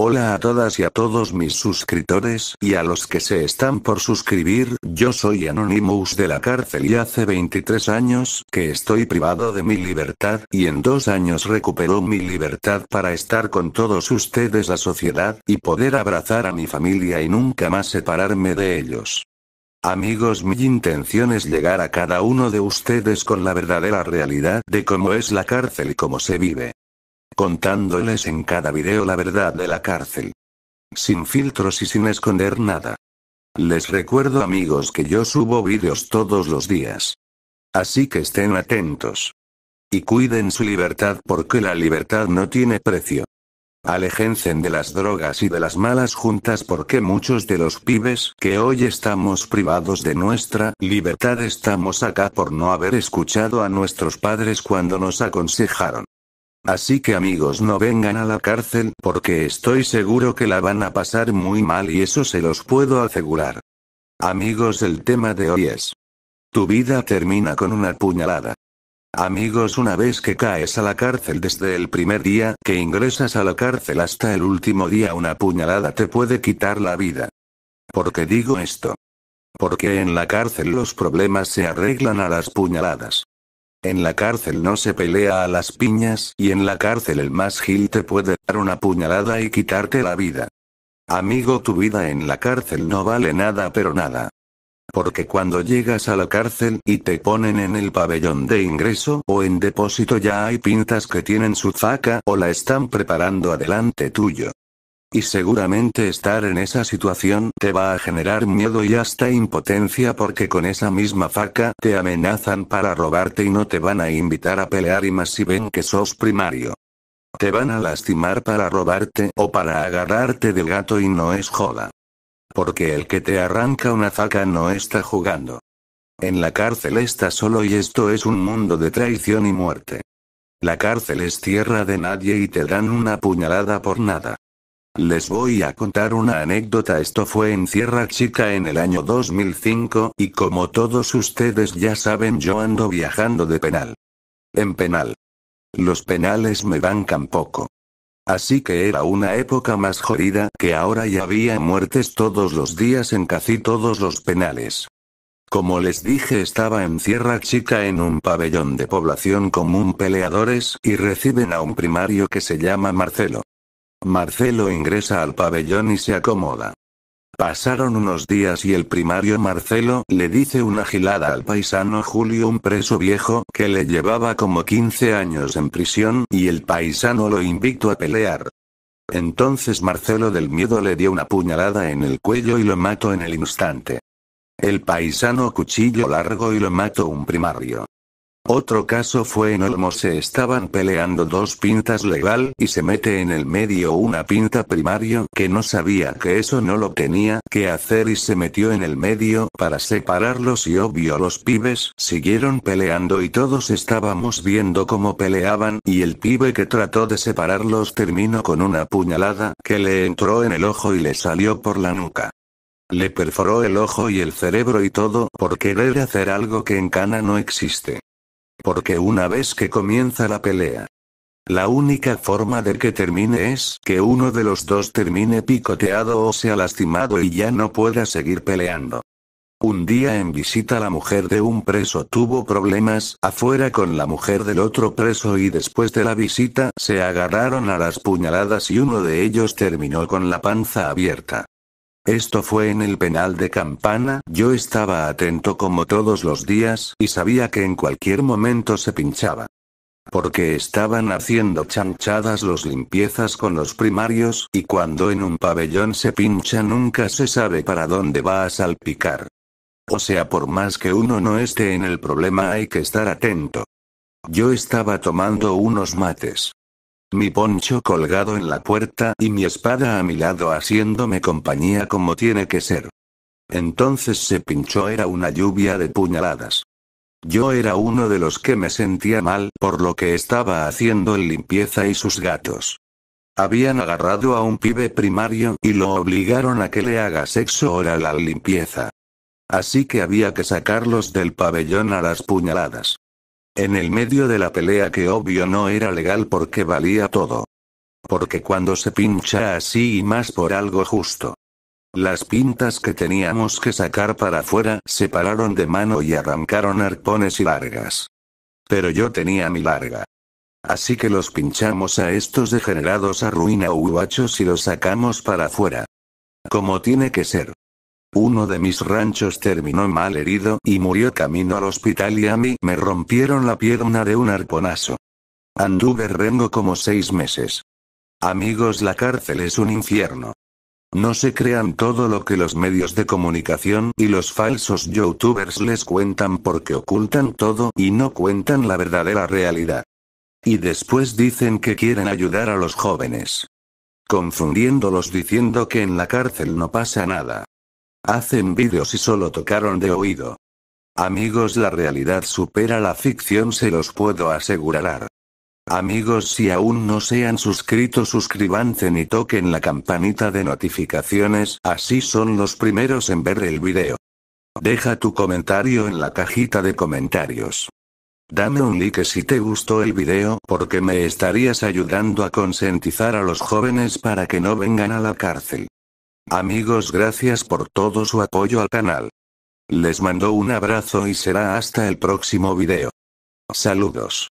Hola a todas y a todos mis suscriptores y a los que se están por suscribir, yo soy Anonymous de la cárcel y hace 23 años que estoy privado de mi libertad y en dos años recuperó mi libertad para estar con todos ustedes la sociedad y poder abrazar a mi familia y nunca más separarme de ellos. Amigos, mi intención es llegar a cada uno de ustedes con la verdadera realidad de cómo es la cárcel y cómo se vive contándoles en cada video la verdad de la cárcel. Sin filtros y sin esconder nada. Les recuerdo amigos que yo subo vídeos todos los días. Así que estén atentos. Y cuiden su libertad porque la libertad no tiene precio. Alejencen de las drogas y de las malas juntas porque muchos de los pibes que hoy estamos privados de nuestra libertad estamos acá por no haber escuchado a nuestros padres cuando nos aconsejaron. Así que amigos no vengan a la cárcel porque estoy seguro que la van a pasar muy mal y eso se los puedo asegurar. Amigos el tema de hoy es. Tu vida termina con una puñalada. Amigos, una vez que caes a la cárcel desde el primer día que ingresas a la cárcel hasta el último día, una puñalada te puede quitar la vida. ¿Por qué digo esto? Porque en la cárcel los problemas se arreglan a las puñaladas. En la cárcel no se pelea a las piñas y en la cárcel el más gil te puede dar una puñalada y quitarte la vida. Amigo, tu vida en la cárcel no vale nada pero nada. Porque cuando llegas a la cárcel y te ponen en el pabellón de ingreso o en depósito ya hay pintas que tienen su faca o la están preparando adelante tuyo. Y seguramente estar en esa situación te va a generar miedo y hasta impotencia porque con esa misma faca te amenazan para robarte y no te van a invitar a pelear y más si ven que sos primario. Te van a lastimar para robarte o para agarrarte del gato y no es joda. Porque el que te arranca una faca no está jugando. En la cárcel está solo y esto es un mundo de traición y muerte. La cárcel es tierra de nadie y te dan una puñalada por nada. Les voy a contar una anécdota. Esto fue en Sierra Chica en el año 2005, y como todos ustedes ya saben, yo ando viajando de penal. En penal. Los penales me bancan poco. Así que era una época más jodida que ahora y había muertes todos los días en casi todos los penales. Como les dije, estaba en Sierra Chica en un pabellón de población común peleadores y reciben a un primario que se llama Marcelo. Marcelo ingresa al pabellón y se acomoda. Pasaron unos días y el primario Marcelo le dice una gilada al paisano Julio, un preso viejo que le llevaba como 15 años en prisión, y el paisano lo invicto a pelear. Entonces Marcelo del miedo le dio una puñalada en el cuello y lo mató en el instante. El paisano cuchillo largo y lo mató un primario. Otro caso fue en Olmo se estaban peleando dos pintas legal y se mete en el medio una pinta primario que no sabía que eso no lo tenía que hacer y se metió en el medio para separarlos y obvio los pibes siguieron peleando y todos estábamos viendo cómo peleaban y el pibe que trató de separarlos terminó con una puñalada que le entró en el ojo y le salió por la nuca. Le perforó el ojo y el cerebro y todo por querer hacer algo que en Cana no existe porque una vez que comienza la pelea, la única forma de que termine es que uno de los dos termine picoteado o sea lastimado y ya no pueda seguir peleando. Un día en visita la mujer de un preso tuvo problemas afuera con la mujer del otro preso y después de la visita se agarraron a las puñaladas y uno de ellos terminó con la panza abierta. Esto fue en el penal de campana, yo estaba atento como todos los días y sabía que en cualquier momento se pinchaba. Porque estaban haciendo chanchadas los limpiezas con los primarios, y cuando en un pabellón se pincha nunca se sabe para dónde va a salpicar. O sea, por más que uno no esté en el problema hay que estar atento. Yo estaba tomando unos mates mi poncho colgado en la puerta y mi espada a mi lado haciéndome compañía como tiene que ser. Entonces se pinchó era una lluvia de puñaladas. Yo era uno de los que me sentía mal por lo que estaba haciendo el limpieza y sus gatos. Habían agarrado a un pibe primario y lo obligaron a que le haga sexo oral la limpieza. Así que había que sacarlos del pabellón a las puñaladas. En el medio de la pelea que obvio no era legal porque valía todo. Porque cuando se pincha así y más por algo justo. Las pintas que teníamos que sacar para afuera se pararon de mano y arrancaron arpones y largas. Pero yo tenía mi larga. Así que los pinchamos a estos degenerados arruina huachos y los sacamos para afuera. Como tiene que ser. Uno de mis ranchos terminó mal herido y murió camino al hospital y a mí me rompieron la pierna de un arponazo. Anduve rengo como seis meses. Amigos, la cárcel es un infierno. No se crean todo lo que los medios de comunicación y los falsos youtubers les cuentan porque ocultan todo y no cuentan la verdadera realidad. Y después dicen que quieren ayudar a los jóvenes. Confundiéndolos diciendo que en la cárcel no pasa nada. Hacen vídeos y solo tocaron de oído. Amigos, la realidad supera la ficción, se los puedo asegurar. Amigos, si aún no se han suscrito, suscribanse y toquen la campanita de notificaciones, así son los primeros en ver el video. Deja tu comentario en la cajita de comentarios. Dame un like si te gustó el video porque me estarías ayudando a concientizar a los jóvenes para que no vengan a la cárcel. Amigos gracias por todo su apoyo al canal. Les mando un abrazo y será hasta el próximo video. Saludos.